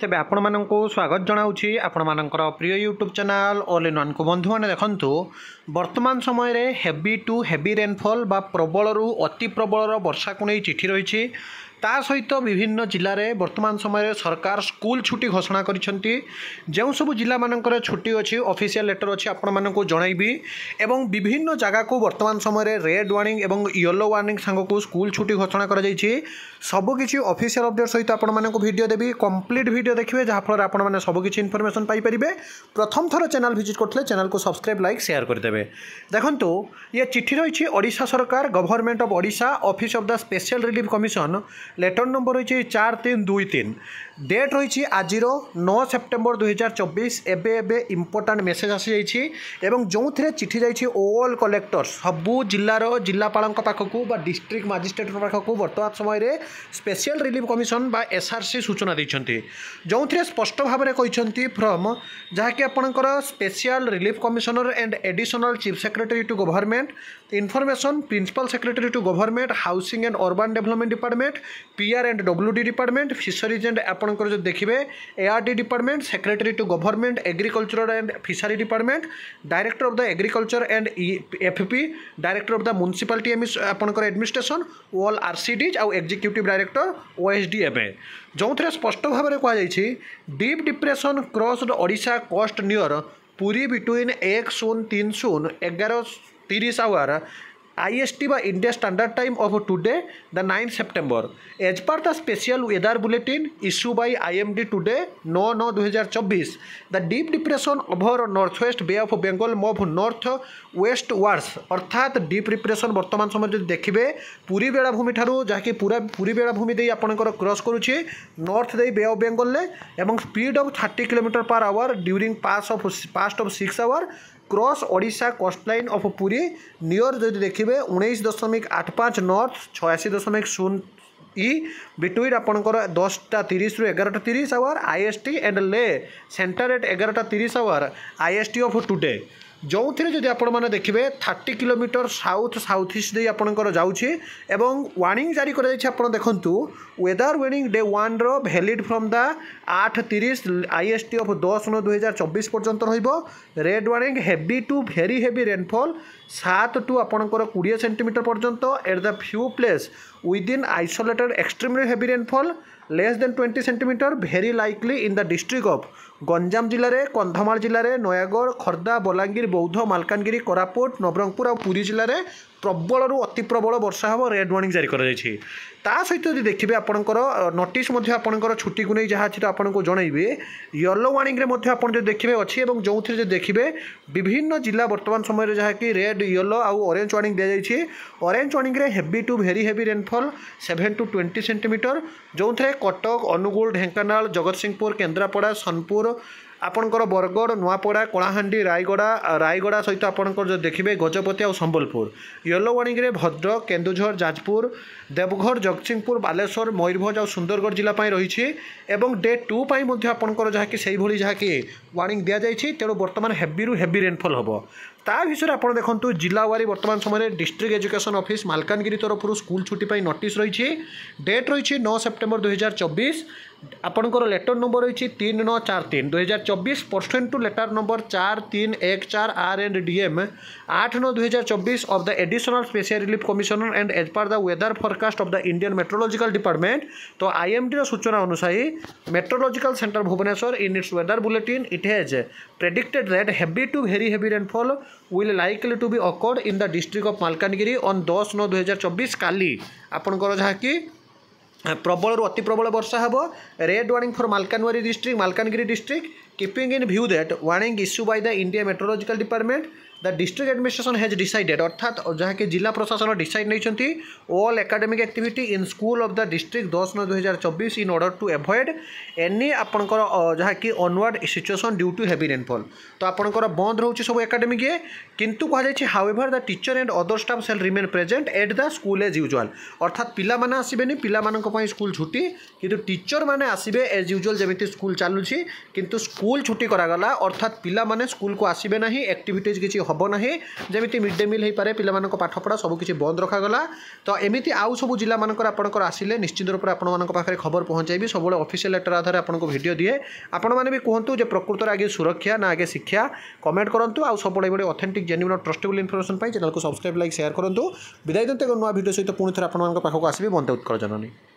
ତେବେ ଆପଣମାନଙ୍କୁ ସ୍ୱାଗତ ଜଣାଉଛି ଆପଣମାନଙ୍କର ପ୍ରିୟ ୟୁଟ୍ୟୁବ୍ ଚ୍ୟାନେଲ୍ ଅଲ୍ ଇନ୍ ୱାନ୍କୁ ବନ୍ଧୁମାନେ ଦେଖନ୍ତୁ ବର୍ତ୍ତମାନ ସମୟରେ ହେଭି ଟୁ ହେଭି ରେନ୍ଫଲ୍ ବା ପ୍ରବଳରୁ ଅତି ପ୍ରବଳର ବର୍ଷାକୁ ନେଇ ଚିଠି ରହିଛି ତା ସହିତ ବିଭିନ୍ନ ଜିଲ୍ଲାରେ ବର୍ତ୍ତମାନ ସମୟରେ ସରକାର ସ୍କୁଲ ଛୁଟି ଘୋଷଣା କରିଛନ୍ତି ଯେଉଁ ସବୁ ଜିଲ୍ଲାମାନଙ୍କରେ ଛୁଟି ଅଛି ଅଫିସିଆଲ ଲେଟର ଅଛି ଆପଣମାନଙ୍କୁ ଜଣାଇବି ଏବଂ ବିଭିନ୍ନ ଜାଗାକୁ ବର୍ତ୍ତମାନ ସମୟରେ ରେଡ୍ ୱାର୍ଣ୍ଣିଂ ଏବଂ ୟେଲୋ ୱାର୍ଣ୍ଣିଂ ସାଙ୍ଗକୁ ସ୍କୁଲ ଛୁଟି ଘୋଷଣା କରାଯାଇଛି ସବୁକିଛି ଅଫିସିଆଲ ଅପଡେଟ୍ ସହିତ ଆପଣମାନଙ୍କୁ ଭିଡ଼ିଓ ଦେବି କମ୍ପ୍ଲିଟ୍ ଭିଡ଼ିଓ ଦେଖିବେ ଯାହାଫଳରେ ଆପଣମାନେ ସବୁକିଛି ଇନଫର୍ମେସନ୍ ପାଇପାରିବେ ପ୍ରଥମ ଥର ଚ୍ୟାନେଲ୍ ଭିଜିଟ୍ କରିଥିଲେ ଚ୍ୟାନେଲ୍କୁ ସବସ୍କ୍ରାଇବ୍ ଲାଇକ୍ ସେୟାର କରିଦେବେ ଦେଖନ୍ତୁ ଇଏ ଚିଠି ରହିଛି ଓଡ଼ିଶା ସରକାର government of Odisha office of the special relief commission letter number রয়েছে চার তিন দুই তিন ডেট রয়েছে আজির নয় সেপ্টেম্বর দুই হাজার চব্বিশ এবে এবে ইম্পর্টাট মেসেজ আসিযাই এবং যে চিঠি যাই অল কলেক্টর সবু জেলার জেলাপাল পাখক বা ডিস্ট্রিক্ট মাজিষ্ট্রেট পাখক বর্তমান সময়ের স্পেশাল রিলিফ কমিশন বা এসআরসি সূচনা দিয়েছেন যে স্পষ্ট ভাবে কিন্তু ফ্রম যা কি আপনার special relief commissioner and additional chief secretary to government information principal secretary to government housing and urban development department PR and WD department fisheries and আপনার যদি দেখবে ARD department secretary to government agricultural and fishery department director of the agriculture and FP director of the municipality আপনার administration ওল আরসিডিজ আউ executive director OSD এবে ଯେଉଁଥିରେ ସ୍ପଷ୍ଟ ଭାବରେ କୁହାଯାଇଛି ডিপ ডিপ্রেসন କ୍ରସ୍ଡ ଓଡ଼ିଶା କଷ୍ଟ ନିୟର পুরী বিটুইন এক শূন্য তিন শূন্য ଏଗାର তিরিশ আওয়ার আইএসটি বা India standard time of today the nine September as per the special weather bulletin issue by IMD today no no দু হাজার চব্বিশ the deep depression over north west Bay of Bengal move north west wards অর্থাৎ deep depression বর্তমান সময় যদি দেখবে পুরী বেড়াভূমি ঠার যাকে পুরা পুরী বেড়াভূমি দিয়ে আপনার ক্রস করুছে নর্থ দিয়ে বে অফ বেঙ্গলরে এবং speed of thirty kilometre per hour during pass of past of six hour cross Odisha coastline of Puri near যদি দেখবে উনিশ দশমিক আট পাঁচ নর্থ ছয়াশি দশমিক শূন্য ই বিটুইন আপনার দশটা তিরিশ রু এগারোটা তিরিশ আওয়ার আইএসটি এন্ড লে সেন্টার এট এগারোটা তিরিশ আওয়ার আইএসটি অফ টুডে ଯେଉଁଥିରେ ଯଦି ଆପଣମାନେ ଦେଖିବେ thirty kilometre south south east ଦେଇ ଆପଣଙ୍କର ଯାଉଛି ଏବଂ ୱାର୍ଣ୍ଣିଂ ଜାରି କରାଯାଇଛି ଆପଣ ଦେଖନ୍ତୁ ୱେଦର ୱାର୍ଣ୍ଣିଂ ଡେ ୱାନ୍ର ଭ୍ୟାଲିଡ଼ ଫ୍ରମ୍ ଦ ଆଠ ତିରିଶ ଆଇ ଏସ୍ ଟି ଅଫ୍ ଦଶ ନଅ ଦୁଇହଜାର ଚବିଶ ପର୍ଯ୍ୟନ୍ତ ରହିବ red warning heavy to very heavy rainfall ସାତ ଟୁ ଆପଣଙ୍କର କୋଡ଼ିଏ ସେଣ୍ଟିମିଟର ପର୍ଯ୍ୟନ୍ତ at the few place within isolated extremely heavy rainfall less than twenty centimetre very likely in the district of Ganjam ଜିଲ୍ଲାରେ କନ୍ଧମାଳ ଜିଲ୍ଲାରେ ନୟାଗଡ଼ ଖୋର୍ଦ୍ଧା ବଲାଙ୍ଗୀର ବୌଦ୍ଧ ମାଲକାନଗିରି କୋରାପୁଟ ନବରଙ୍ଗପୁର ଆଉ ପୁରୀ ଜିଲ୍ଲାରେ ପ୍ରବଳରୁ ଅତି ପ୍ରବଳ ବର୍ଷା ହେବ ରେଡ୍ ୱାର୍ଣ୍ଣିଂ ଜାରି କରାଯାଇଛି ତା ସହିତ ଯଦି ଦେଖିବେ ଆପଣଙ୍କର ନୋଟିସ୍ ମଧ୍ୟ ଆପଣଙ୍କର ଛୁଟିକୁ ନେଇ ଯାହା ଅଛି ତ ଆପଣଙ୍କୁ ଜଣାଇବି ୟେଲୋ ୱାର୍ଣ୍ଣିଂରେ ମଧ୍ୟ ଆପଣ ଯଦି ଦେଖିବେ ଅଛି ଏବଂ ଯେଉଁଥିରେ ଯଦି ଦେଖିବେ ବିଭିନ୍ନ ଜିଲ୍ଲା ବର୍ତ୍ତମାନ ସମୟରେ ଯାହାକି ରେଡ୍ ୟେଲୋ ଆଉ ଅରେଞ୍ଜ ୱାର୍ଣ୍ଣିଂ ଦିଆଯାଇଛି ଅରେଞ୍ଜ ୱାର୍ଣ୍ଣିଂରେ heavy to very heavy rainfall seven to twenty centimetre ଯେଉଁଥିରେ କଟକ ଅନୁଗୁଳ ଢେଙ୍କାନାଳ ଜଗତସିଂହପୁର କେନ୍ଦ୍ରାପଡ଼ା ସୋନପୁର ଆପଣଙ୍କର ବରଗଡ଼ ନୂଆପଡ଼ା କଳାହାଣ୍ଡି ରାୟଗଡ଼ା ରାୟଗଡ଼ା ସହିତ ଆପଣଙ୍କର ଯଦି ଦେଖିବେ ଗଜପତି ଆଉ ସମ୍ବଲପୁର ୟେଲୋ ୱାର୍ଣ୍ଣିଂରେ ଭଦ୍ରକ କେନ୍ଦୁଝର ଯାଜପୁର ଦେବଘର ଜଗତସିଂହପୁର ବାଲେଶ୍ୱର ମୟୂରଭଞ୍ଜ ଆଉ ସୁନ୍ଦରଗଡ଼ ଜିଲ୍ଲା ପାଇଁ ରହିଛି ଏବଂ ଡେ ଟୁ ପାଇଁ ମଧ୍ୟ ଆପଣଙ୍କର ଯାହାକି ସେଇଭଳି ଯାହାକି ୱାର୍ଣ୍ଣିଂ ଦିଆଯାଇଛି ତେଣୁ ବର୍ତ୍ତମାନ ହେଭିରୁ ହେଭି ରେନ୍ଫଲ୍ ହେବ ତା ଭିତରେ ଆପଣ ଦେଖନ୍ତୁ ଜିଲ୍ଲା ୱାରି ବର୍ତ୍ତମାନ ସମୟରେ ଡିଷ୍ଟ୍ରିକ୍ଟ ଏଜୁକେସନ୍ ଅଫିସ୍ ମାଲକାନଗିରି ତରଫରୁ ସ୍କୁଲ ଛୁଟି ପାଇଁ ନୋଟିସ୍ ରହିଛି ଡେଟ୍ ରହିଛି ନଅ ସେପ୍ଟେମ୍ବର ଦୁଇହଜାର ଚବିଶ ଆପଣଙ୍କର ଲେଟର୍ ନମ୍ବର ରହିଛି ତିନି ନଅ ଚାରି ତିନି ଦୁଇହଜାର ଚବିଶ ପର୍ସେଣ୍ଟ ଟୁ ଲେଟର୍ ନମ୍ବର ଚାରି ତିନି ଏକ ଚାରି ଆର୍ ଏଣ୍ଡ ଡି ଏମ୍ ଆଠ ନଅ ଦୁଇହଜାର ଚବିଶ of the additional special relief commissioner and as per the weather forecast of the Indian meteorological department ତ ଆଇଏମ୍ଡିର ସୂଚନା ଅନୁସାରେ meteorological centre Bhubaneswar in its weather bulletin it has predicted that heavy to very heavy rainfall will likely to be occurred in the district of Malkangiri on ଦଶ ନଅ ଦୁଇହଜାର ଚବିଶ କାଲି ଆପଣଙ୍କର ଯାହାକି ପ୍ରବଳରୁ ଅତି ପ୍ରବଳ ବର୍ଷା ହେବ red warning for Malkangiri district Malkangiri district keeping in view that warning issue by the India meteorological department the district administration has decided ଅର୍ଥାତ୍ ଯାହାକି ଜିଲ୍ଲା ପ୍ରଶାସନ ଡିସାଇଡ୍ ନେଇଛନ୍ତି all academic activity in school of the district ଦଶ ନଅ ଦୁଇହଜାର ଚବିଶ in order to avoid any ଆପଣଙ୍କର ଯାହାକି untoward situation due to heavy rainfall ତ ଆପଣଙ୍କର ବନ୍ଦ ରହୁଛି ସବୁ ଏକାଡେମିକ୍ ଇଏ କିନ୍ତୁ କୁହାଯାଇଛି however the teacher and other staff shall remain present at the school as usual ଅର୍ଥାତ୍ ପିଲାମାନେ ଆସିବେନି ପିଲାମାନଙ୍କ ପାଇଁ ସ୍କୁଲ୍ ଛୁଟି କିନ୍ତୁ ଟିଚର୍ ମାନେ ଆସିବେ ଏଜ୍ ୟୁଜୁଆଲ୍ ଯେମିତି ସ୍କୁଲ୍ ଚାଲୁଛି କିନ୍ତୁ ସ୍କୁଲ୍ ଛୁଟି କରାଗଲା ଅର୍ଥାତ୍ ପିଲାମାନେ ସ୍କୁଲ୍କୁ ଆସିବେ ନାହିଁ ଆକ୍ଟିଭିଟିଜ୍ କିଛି হব না যেমি মিড ডে মিল হয়ে পড়ে পিলা পাঠপড়া সবুকিছি বন্ধ রখাগলা তো এমিতি আউ সবু জেলা মানুষ আপনার আসলে নিশ্চিত রূপে আপনার পাখে খবর পৌঁছাইবি সবুলে অফিসিয়াল লেটর আধারে আপনার ভিডিও দিয়ে আপনার মানে কুহতু যে প্রকৃতর আগে সুরক্ষা না আগে শিক্ষা কমেন্ট করতু আউ সবুলে এইভাবে অথেন্টিক জেনুইন ট্রস্টেবল ইনফরমেশন পাই চ্যানেলকে সবসক্রাইব লাইক সেয়ার করতু বিদায় দিন নয় ভিডিও সহ পুঁ থে আপনার পাখক আসবে বন্দে উৎকর জননী